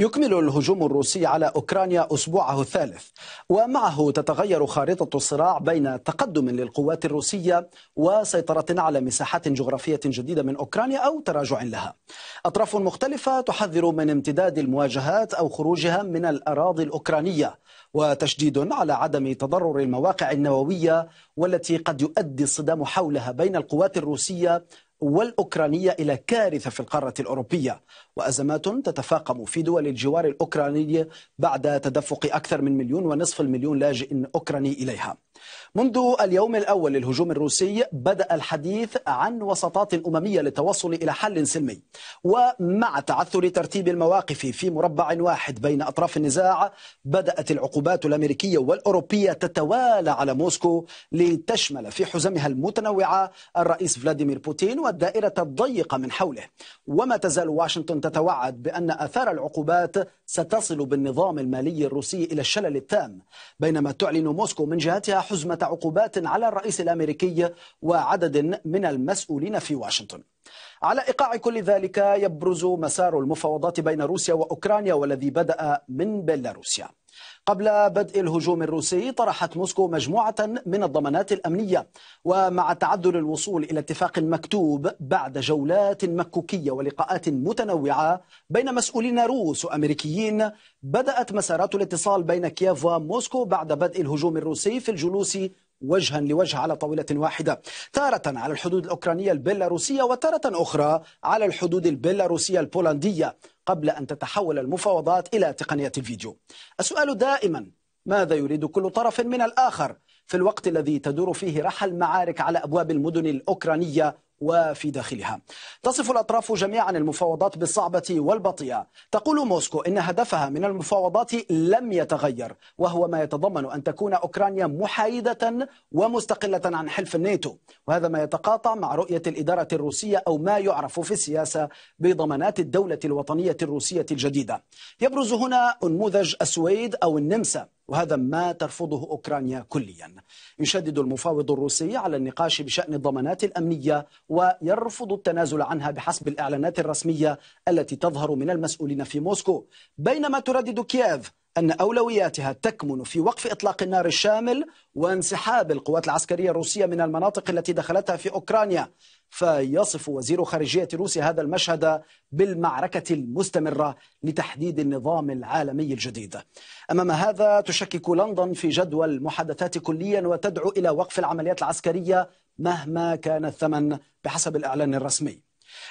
يكمل الهجوم الروسي على أوكرانيا أسبوعه الثالث ومعه تتغير خارطة الصراع بين تقدم للقوات الروسية وسيطرة على مساحات جغرافية جديدة من أوكرانيا أو تراجع لها أطراف مختلفة تحذر من امتداد المواجهات أو خروجها من الأراضي الأوكرانية وتشديد على عدم تضرر المواقع النووية والتي قد يؤدي الصدام حولها بين القوات الروسية والأوكرانية إلى كارثة في القارة الأوروبية وأزمات تتفاقم في دول الجوار الأوكراني بعد تدفق أكثر من مليون ونصف المليون لاجئ أوكراني إليها منذ اليوم الأول للهجوم الروسي بدأ الحديث عن وساطات أممية للتوصل إلى حل سلمي ومع تعثر ترتيب المواقف في مربع واحد بين أطراف النزاع بدأت العقوبات الأمريكية والأوروبية تتوالى على موسكو لتشمل في حزمها المتنوعة الرئيس فلاديمير بوتين والدائرة الضيقة من حوله وما تزال واشنطن تتوعد بأن آثار العقوبات ستصل بالنظام المالي الروسي إلى الشلل التام بينما تعلن موسكو من جهتها حزمة عقوبات على الرئيس الأمريكي وعدد من المسؤولين في واشنطن على إيقاع كل ذلك يبرز مسار المفاوضات بين روسيا وأوكرانيا والذي بدأ من بيلاروسيا قبل بدء الهجوم الروسي طرحت موسكو مجموعة من الضمانات الأمنية ومع تعذر الوصول إلى اتفاق مكتوب بعد جولات مكوكية ولقاءات متنوعة بين مسؤولين روس وأمريكيين بدأت مسارات الاتصال بين كييف وموسكو بعد بدء الهجوم الروسي في الجلوس وجها لوجه على طاولة واحدة تارة على الحدود الأوكرانية البيلاروسية وتارة أخرى على الحدود البيلاروسية البولندية قبل أن تتحول المفاوضات إلى تقنية الفيديو السؤال دائما ماذا يريد كل طرف من الآخر في الوقت الذي تدور فيه رحى المعارك على أبواب المدن الأوكرانية وفي داخلها تصف الأطراف جميعا المفاوضات بالصعبة والبطيئة تقول موسكو إن هدفها من المفاوضات لم يتغير وهو ما يتضمن أن تكون أوكرانيا محايدة ومستقلة عن حلف الناتو وهذا ما يتقاطع مع رؤية الإدارة الروسية أو ما يعرف في السياسة بضمانات الدولة الوطنية الروسية الجديدة يبرز هنا نموذج السويد أو النمسا وهذا ما ترفضه أوكرانيا كليا يشدد المفاوض الروسي على النقاش بشأن الضمانات الأمنية ويرفض التنازل عنها بحسب الإعلانات الرسمية التي تظهر من المسؤولين في موسكو بينما تردد كييف أن أولوياتها تكمن في وقف إطلاق النار الشامل وانسحاب القوات العسكرية الروسية من المناطق التي دخلتها في أوكرانيا فيصف وزير خارجية روسيا هذا المشهد بالمعركة المستمرة لتحديد النظام العالمي الجديد أمام هذا تشكك لندن في جدول المحادثات كليا وتدعو إلى وقف العمليات العسكرية مهما كان الثمن بحسب الإعلان الرسمي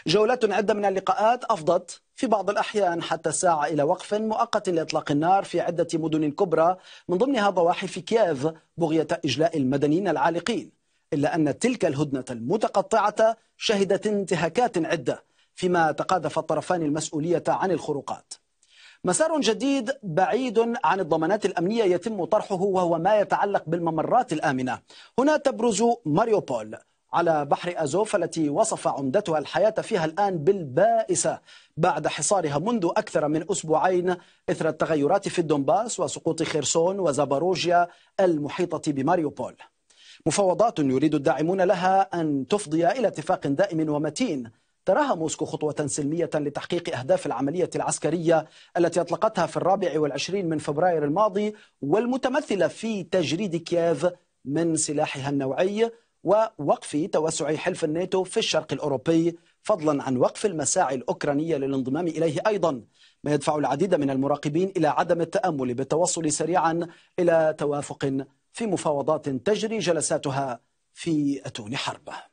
جولات عدة من اللقاءات أفضت في بعض الأحيان حتى الساعة إلى وقف مؤقت لإطلاق النار في عدة مدن كبرى من ضمنها ضواحي في كييف بغية إجلاء المدنيين العالقين إلا أن تلك الهدنة المتقطعة شهدت انتهاكات عدة فيما تقاذف الطرفان المسؤولية عن الخروقات مسار جديد بعيد عن الضمانات الأمنية يتم طرحه وهو ما يتعلق بالممرات الآمنة هنا تبرز ماريوبول على بحر أزوف التي وصف عمدتها الحياة فيها الآن بالبائسة بعد حصارها منذ أكثر من أسبوعين إثر التغيرات في الدنباس وسقوط خرسون وزاباروجيا المحيطة بماريوبول مفاوضات يريد الداعمون لها أن تفضي إلى اتفاق دائم ومتين تراها موسكو خطوة سلمية لتحقيق أهداف العملية العسكرية التي أطلقتها في الرابع والعشرين من فبراير الماضي والمتمثلة في تجريد كييف من سلاحها النوعي ووقف توسع حلف الناتو في الشرق الأوروبي فضلا عن وقف المساعي الأوكرانية للانضمام إليه أيضا ما يدفع العديد من المراقبين إلى عدم التأمل بالتوصل سريعا إلى توافق في مفاوضات تجري جلساتها في أتون حرب